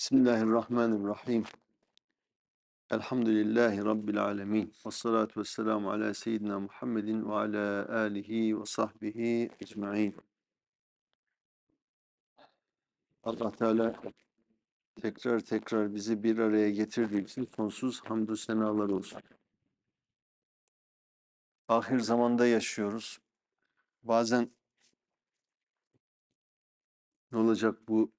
Bismillahirrahmanirrahim. Elhamdülillahi Rabbil alemin. Ve salatu ve selamu ala seyyidina Muhammedin ve ala alihi ve sahbihi ecma'in. Allah Teala tekrar tekrar bizi bir araya getirdiği için sonsuz hamdü senalar olsun. Ahir zamanda yaşıyoruz. Bazen ne olacak bu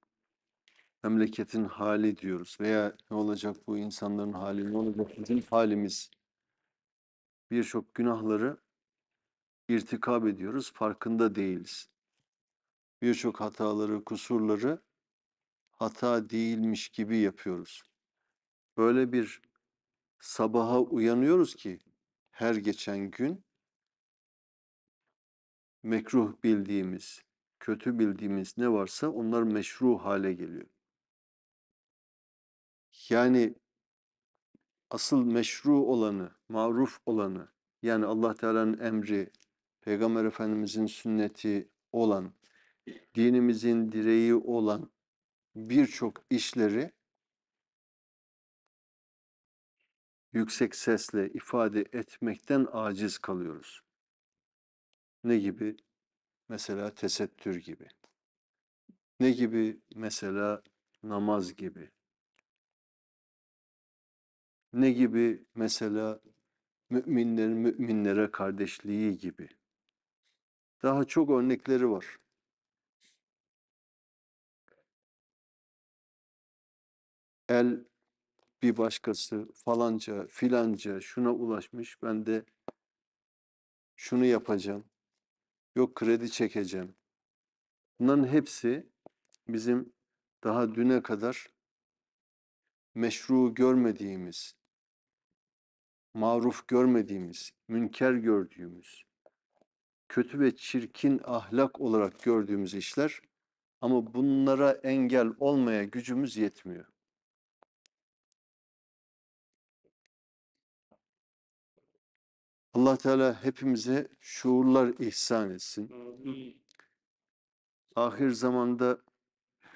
memleketin hali diyoruz veya ne olacak bu insanların hali, ne olacak bizim halimiz. Birçok günahları irtikab ediyoruz, farkında değiliz. Birçok hataları, kusurları hata değilmiş gibi yapıyoruz. Böyle bir sabaha uyanıyoruz ki her geçen gün mekruh bildiğimiz, kötü bildiğimiz ne varsa onlar meşru hale geliyor. Yani asıl meşru olanı, maruf olanı yani Allah Teala'nın emri, Peygamber Efendimizin sünneti olan, dinimizin direği olan birçok işleri yüksek sesle ifade etmekten aciz kalıyoruz. Ne gibi? Mesela tesettür gibi. Ne gibi? Mesela namaz gibi. Ne gibi? Mesela müminlerin müminlere kardeşliği gibi. Daha çok örnekleri var. El bir başkası falanca filanca şuna ulaşmış ben de şunu yapacağım. Yok kredi çekeceğim. Bunların hepsi bizim daha düne kadar meşru görmediğimiz maruf görmediğimiz, münker gördüğümüz, kötü ve çirkin ahlak olarak gördüğümüz işler ama bunlara engel olmaya gücümüz yetmiyor. Allah Teala hepimize şuurlar ihsan etsin. Ahir zamanda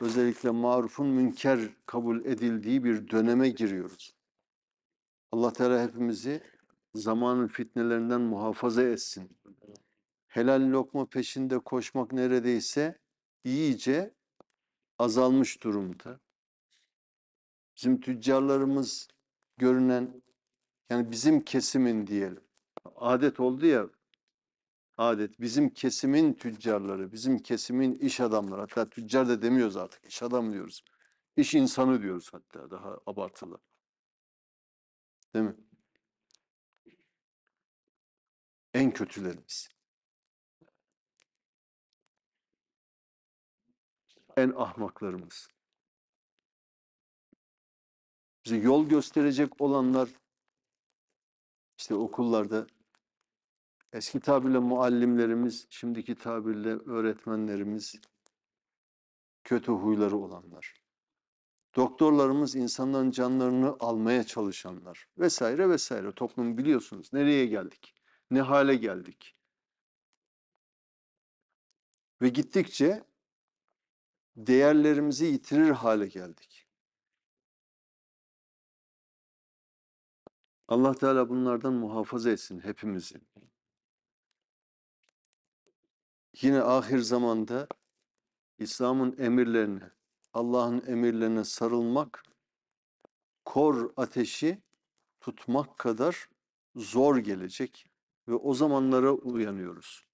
özellikle marufun münker kabul edildiği bir döneme giriyoruz. Allah Teala hepimizi zamanın fitnelerinden muhafaza etsin. Helal lokma peşinde koşmak neredeyse iyice azalmış durumda. Bizim tüccarlarımız görünen yani bizim kesimin diyelim. Adet oldu ya adet bizim kesimin tüccarları, bizim kesimin iş adamları hatta tüccar da demiyoruz artık İş adamı diyoruz. İş insanı diyoruz hatta daha abartılı. Değil mi? En kötülerimiz. En ahmaklarımız. Bize yol gösterecek olanlar işte okullarda eski tabirle muallimlerimiz, şimdiki tabirle öğretmenlerimiz, kötü huyları olanlar doktorlarımız insanların canlarını almaya çalışanlar vesaire vesaire. Toplum biliyorsunuz nereye geldik, ne hale geldik. Ve gittikçe değerlerimizi yitirir hale geldik. Allah Teala bunlardan muhafaza etsin hepimizi. Yine ahir zamanda İslam'ın emirlerini, Allah'ın emirlerine sarılmak kor ateşi tutmak kadar zor gelecek ve o zamanlara uyanıyoruz.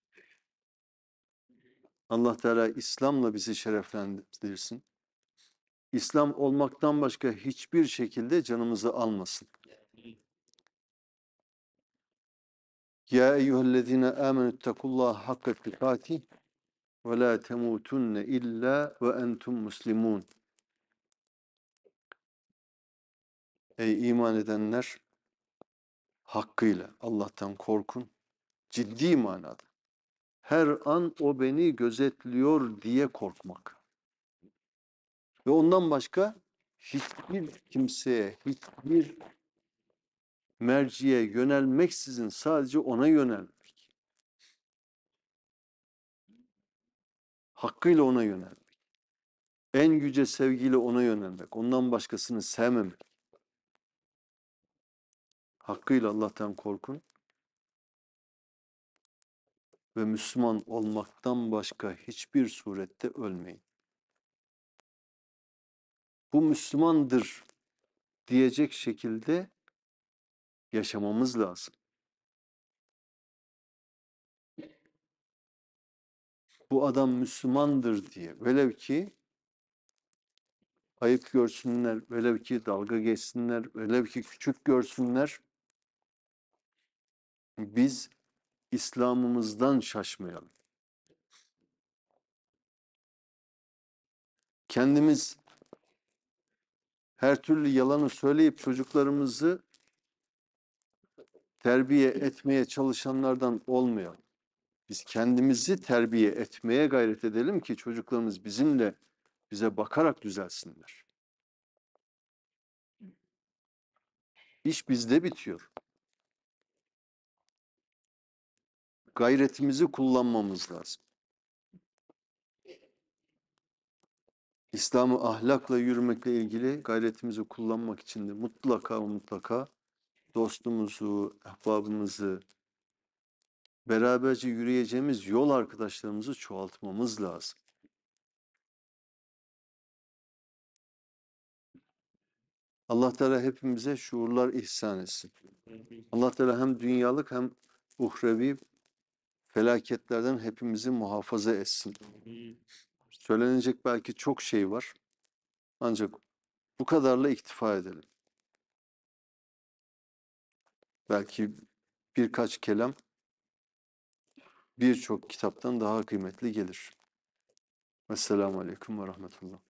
Allah Teala İslam'la bizi şereflendirsin. İslam olmaktan başka hiçbir şekilde canımızı almasın. Ya eyyühellezine amenüttakullaha hakka tukatih ve la temutunne illa ve entum muslimun. Ey iman edenler hakkıyla Allah'tan korkun. Ciddi manada. Her an o beni gözetliyor diye korkmak. Ve ondan başka hiçbir kimseye, hiçbir merciye yönelmeksizin sadece ona yönelmek. Hakkıyla ona yönelmek. En güce sevgiyle ona yönelmek. Ondan başkasını sevmemek. Hakkıyla Allah'tan korkun. Ve Müslüman olmaktan başka hiçbir surette ölmeyin. Bu Müslümandır diyecek şekilde yaşamamız lazım. bu adam Müslümandır diye. Velev ki ayıp görsünler, velev ki dalga geçsinler, velev ki küçük görsünler. Biz İslam'ımızdan şaşmayalım. Kendimiz her türlü yalanı söyleyip çocuklarımızı terbiye etmeye çalışanlardan olmayalım. Biz kendimizi terbiye etmeye gayret edelim ki çocuklarımız bizimle bize bakarak düzelsinler. İş bizde bitiyor. Gayretimizi kullanmamız lazım. İslam'ı ahlakla yürümekle ilgili gayretimizi kullanmak için de mutlaka mutlaka dostumuzu, ehbabımızı, beraberce yürüyeceğimiz yol arkadaşlarımızı çoğaltmamız lazım. Allah Teala hepimize şuurlar ihsan etsin. Allah Teala hem dünyalık hem uhrevi felaketlerden hepimizi muhafaza etsin. Söylenecek belki çok şey var. Ancak bu kadarla iktifa edelim. Belki birkaç kelam birçok kitaptan daha kıymetli gelir. Esselamu Aleyküm ve Rahmetullah.